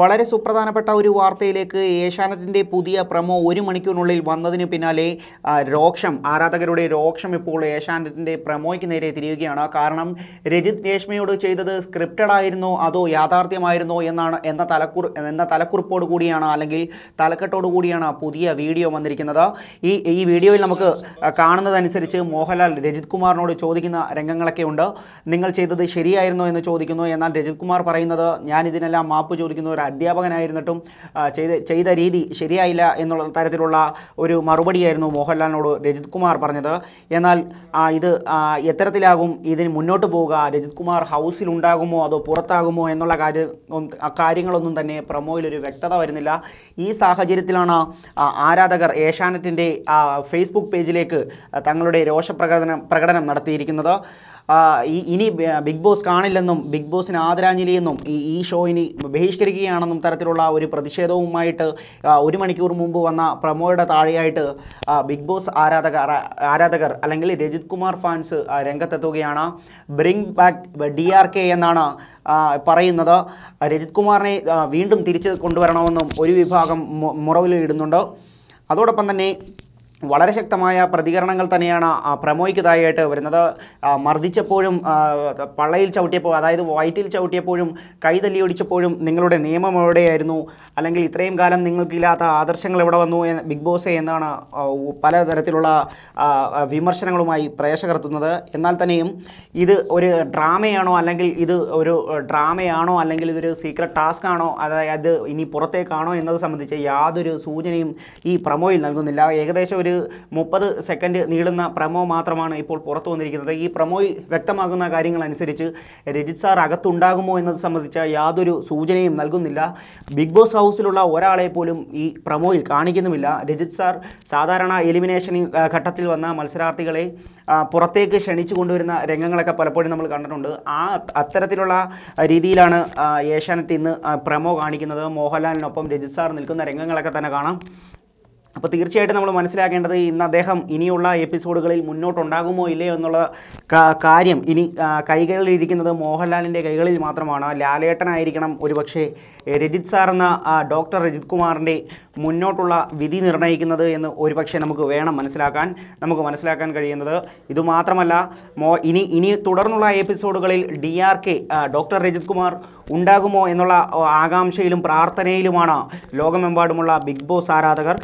വളരെ സുപ്രധാനപ്പെട്ട ഒരു വാർത്തയിലേക്ക് ഏഷ്യാനത്തിൻ്റെ പുതിയ പ്രമോ ഒരു മണിക്കൂറിനുള്ളിൽ വന്നതിന് പിന്നാലെ രോക്ഷം ആരാധകരുടെ രോക്ഷം ഇപ്പോൾ ഏഷ്യാനത്തിൻ്റെ പ്രമോയ്ക്ക് നേരെ തിരിയുകയാണ് കാരണം രജിത് രേഷ്മയോട് ചെയ്തത് സ്ക്രിപ്റ്റഡ് ആയിരുന്നോ അതോ യാഥാർത്ഥ്യമായിരുന്നോ എന്നാണ് എന്ന തലക്കുർ എന്ന തലക്കുറിപ്പോട് കൂടിയാണ് അല്ലെങ്കിൽ തലക്കെട്ടോട് കൂടിയാണ് പുതിയ വീഡിയോ വന്നിരിക്കുന്നത് ഈ ഈ വീഡിയോയിൽ നമുക്ക് കാണുന്നതനുസരിച്ച് മോഹൻലാൽ രജിത് കുമാറിനോട് ചോദിക്കുന്ന രംഗങ്ങളൊക്കെ ഉണ്ട് നിങ്ങൾ ചെയ്തത് ശരിയായിരുന്നോ എന്ന് ചോദിക്കുന്നു എന്നാൽ രജിത് കുമാർ പറയുന്നത് ഞാൻ ഇതിനെല്ലാം മാപ്പ് ചോദിക്കുന്നു അധ്യാപകനായിരുന്നിട്ടും ചെയ്ത ചെയ്ത രീതി ശരിയായില്ല എന്നുള്ള തരത്തിലുള്ള ഒരു മറുപടിയായിരുന്നു മോഹൻലാലിനോട് രജിത് കുമാർ പറഞ്ഞത് എന്നാൽ ഇത് എത്തരത്തിലാകും ഇതിന് മുന്നോട്ട് പോവുക രജിത് കുമാർ ഹൗസിലുണ്ടാകുമോ അതോ പുറത്താകുമോ എന്നുള്ള കാര്യം കാര്യങ്ങളൊന്നും തന്നെ പ്രമോയിലൊരു വ്യക്തത വരുന്നില്ല ഈ സാഹചര്യത്തിലാണ് ആരാധകർ ഏഷാനറ്റിൻ്റെ ഫേസ്ബുക്ക് പേജിലേക്ക് തങ്ങളുടെ രോഷപ്രകടനം പ്രകടനം നടത്തിയിരിക്കുന്നത് ഇനി ബിഗ് ബോസ് കാണില്ലെന്നും ബിഗ് ബോസിന് എന്നും ഈ ഈ ഷോ ഇനി ബഹിഷ്കരിക്കുകയാണെന്നും തരത്തിലുള്ള ഒരു പ്രതിഷേധവുമായിട്ട് ഒരു മണിക്കൂർ മുമ്പ് വന്ന പ്രമോയുടെ താഴെയായിട്ട് ബിഗ് ബോസ് ആരാധകർ ആരാധകർ അല്ലെങ്കിൽ രജിത് കുമാർ ഫാൻസ് രംഗത്തെത്തുകയാണ് bring back D R K എന്നാണ് പറയുന്നത് രജിത് കുമാറിനെ വീണ്ടും തിരിച്ച് കൊണ്ടുവരണമെന്നും ഒരു വിഭാഗം മുറവിലിടുന്നുണ്ട് അതോടൊപ്പം തന്നെ വളരെ ശക്തമായ പ്രതികരണങ്ങൾ തന്നെയാണ് പ്രമോയ്ക്കതായിട്ട് വരുന്നത് മർദ്ദിച്ചപ്പോഴും പള്ളയിൽ ചവിട്ടിയപ്പോൾ അതായത് വയറ്റിൽ ചവിട്ടിയപ്പോഴും കൈതല്ലി തല്ലിയൊടിച്ചപ്പോഴും നിങ്ങളുടെ നിയമം എവിടെയായിരുന്നു അല്ലെങ്കിൽ ഇത്രയും കാലം നിങ്ങൾക്കില്ലാത്ത ആദർശങ്ങൾ എവിടെ വന്നു ബിഗ് ബോസ് എന്നാണ് പലതരത്തിലുള്ള വിമർശനങ്ങളുമായി പ്രേക്ഷകർത്തുന്നത് എന്നാൽ തന്നെയും ഇത് ഒരു ഡ്രാമയാണോ അല്ലെങ്കിൽ ഇത് ഒരു ഡ്രാമയാണോ അല്ലെങ്കിൽ ഇതൊരു സീക്രട്ട് ടാസ്ക് ആണോ അതായത് ഇനി പുറത്തേക്കാണോ എന്നത് സംബന്ധിച്ച് യാതൊരു സൂചനയും ഈ പ്രമോയിൽ നൽകുന്നില്ല ഏകദേശം ഒരു മുപ്പത് സെക്കൻഡ് നീളുന്ന പ്രമോ മാത്രമാണ് ഇപ്പോൾ പുറത്തു വന്നിരിക്കുന്നത് ഈ പ്രമോയിൽ വ്യക്തമാകുന്ന കാര്യങ്ങളനുസരിച്ച് രജിത് സാർ അകത്തുണ്ടാകുമോ എന്നത് സംബന്ധിച്ച യാതൊരു സൂചനയും നൽകുന്നില്ല ബിഗ് ബോസ് ഹൗസിലുള്ള ഒരാളെ പോലും ഈ പ്രമോയിൽ കാണിക്കുന്നുമില്ല രജിത് സാർ സാധാരണ എലിമിനേഷൻ ഘട്ടത്തിൽ വന്ന മത്സരാർത്ഥികളെ പുറത്തേക്ക് ക്ഷണിച്ചു കൊണ്ടുവരുന്ന രംഗങ്ങളൊക്കെ പലപ്പോഴും നമ്മൾ കണ്ടിട്ടുണ്ട് ആ അത്തരത്തിലുള്ള രീതിയിലാണ് ഏഷ്യാനെറ്റ് ഇന്ന് പ്രമോ കാണിക്കുന്നത് മോഹൻലാലിനൊപ്പം രജിത് സാർ നിൽക്കുന്ന രംഗങ്ങളൊക്കെ തന്നെ കാണാം അപ്പോൾ തീർച്ചയായിട്ടും നമ്മൾ മനസ്സിലാക്കേണ്ടത് ഇന്ന് അദ്ദേഹം ഇനിയുള്ള എപ്പിസോഡുകളിൽ മുന്നോട്ടുണ്ടാകുമോ ഇല്ലയോ എന്നുള്ള കാര്യം ഇനി കൈകളിലിരിക്കുന്നത് മോഹൻലാലിൻ്റെ കൈകളിൽ മാത്രമാണ് ലാലേട്ടനായിരിക്കണം ഒരുപക്ഷെ രജിത് സാർ എന്ന ഡോക്ടർ രജിത് കുമാറിൻ്റെ മുന്നോട്ടുള്ള വിധി നിർണ്ണയിക്കുന്നത് എന്ന് ഒരുപക്ഷെ നമുക്ക് വേണം മനസ്സിലാക്കാൻ നമുക്ക് മനസ്സിലാക്കാൻ കഴിയുന്നത് ഇതുമാത്രമല്ല മോ ഇനി ഇനി തുടർന്നുള്ള എപ്പിസോഡുകളിൽ D R K doctor Rajith Kumar ഉണ്ടാകുമോ എന്നുള്ള ആകാംക്ഷയിലും പ്രാർത്ഥനയിലുമാണ് ലോകമെമ്പാടുമുള്ള ബിഗ് ബോസ് ആരാധകർ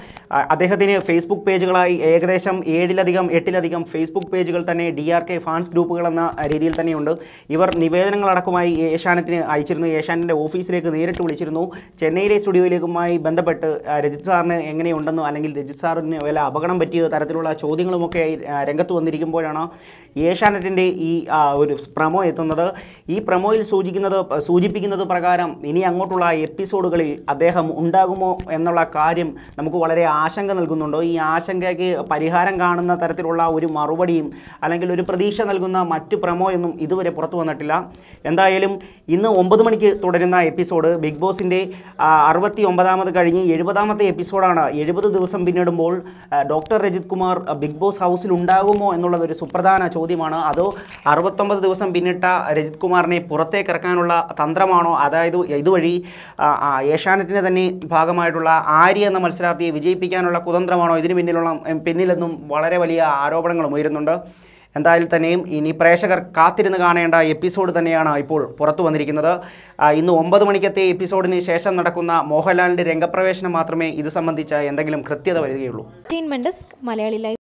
അദ്ദേഹത്തിന് ഫേസ്ബുക്ക് പേജുകളായി ഏകദേശം ഏഴിലധികം എട്ടിലധികം ഫേസ്ബുക്ക് പേജുകൾ തന്നെ ഡി ആർ കെ ഫാൻസ് ഗ്രൂപ്പുകൾ എന്ന രീതിയിൽ തന്നെയുണ്ട് ഇവർ നിവേദനങ്ങളടക്കമായി ഏഷ്യാനത്തിന് അയച്ചിരുന്നു ഏഷ്യാനത്തിൻ്റെ ഓഫീസിലേക്ക് നേരിട്ട് വിളിച്ചിരുന്നു ചെന്നൈയിലെ സ്റ്റുഡിയോയിലേക്കുമായി ബന്ധപ്പെട്ട് രജിത് സാറിന് എങ്ങനെയുണ്ടെന്നോ അല്ലെങ്കിൽ രജിത് സാറിന് വല്ല അപകടം പറ്റിയ തരത്തിലുള്ള ചോദ്യങ്ങളുമൊക്കെ രംഗത്ത് വന്നിരിക്കുമ്പോഴാണ് ഏഷ്യാനത്തിൻ്റെ ഈ ഒരു പ്രമോ എത്തുന്നത് ഈ പ്രമോയിൽ സൂചിക്കുന്നത് സൂചി സൂചിപ്പിക്കുന്നത് പ്രകാരം ഇനി അങ്ങോട്ടുള്ള എപ്പിസോഡുകളിൽ അദ്ദേഹം ഉണ്ടാകുമോ എന്നുള്ള കാര്യം നമുക്ക് വളരെ ആശങ്ക നൽകുന്നുണ്ടോ ഈ ആശങ്കയ്ക്ക് പരിഹാരം കാണുന്ന തരത്തിലുള്ള ഒരു മറുപടിയും അല്ലെങ്കിൽ ഒരു പ്രതീക്ഷ നൽകുന്ന മറ്റു പ്രമോയൊന്നും ഇതുവരെ പുറത്തു വന്നിട്ടില്ല എന്തായാലും ഇന്ന് ഒമ്പത് മണിക്ക് തുടരുന്ന എപ്പിസോഡ് ബിഗ് ബോസിൻ്റെ അറുപത്തി ഒമ്പതാമത് കഴിഞ്ഞ് എഴുപതാമത്തെ എപ്പിസോഡാണ് എഴുപത് ദിവസം പിന്നിടുമ്പോൾ doctor Rajith Kumar Bigg Boss ഹൗസിൽ ഉണ്ടാകുമോ എന്നുള്ളതൊരു സുപ്രധാന ചോദ്യമാണ് അതോ അറുപത്തൊമ്പത് ദിവസം പിന്നിട്ട രജിത് കുമാറിനെ പുറത്തേക്ക് ഇറക്കാനുള്ള തന്ത്രമാണോ അതായത് ഇതുവഴി ഏഷ്യാനത്തിൻ്റെ തന്നെ ഭാഗമായിട്ടുള്ള ആര്യ എന്ന മത്സരാർത്ഥിയെ വിജയിപ്പിക്കാനുള്ള കുതന്ത്രമാണോ ഇതിന് പിന്നിലുള്ള പിന്നിലെന്നും വളരെ വലിയ ആരോപണങ്ങളും ഉയരുന്നുണ്ട് എന്തായാലും തന്നെയും ഇനി പ്രേക്ഷകർ കാത്തിരുന്ന് കാണേണ്ട എപ്പിസോഡ് തന്നെയാണ് ഇപ്പോൾ പുറത്തു വന്നിരിക്കുന്നത് ഇന്ന് ഒമ്പത് മണിക്കത്തെ എപ്പിസോഡിന് ശേഷം നടക്കുന്ന മോഹൻലാലിൻ്റെ രംഗപ്രവേശനം മാത്രമേ ഇത് സംബന്ധിച്ച എന്തെങ്കിലും കൃത്യത വരികയുള്ളൂ മലയാളി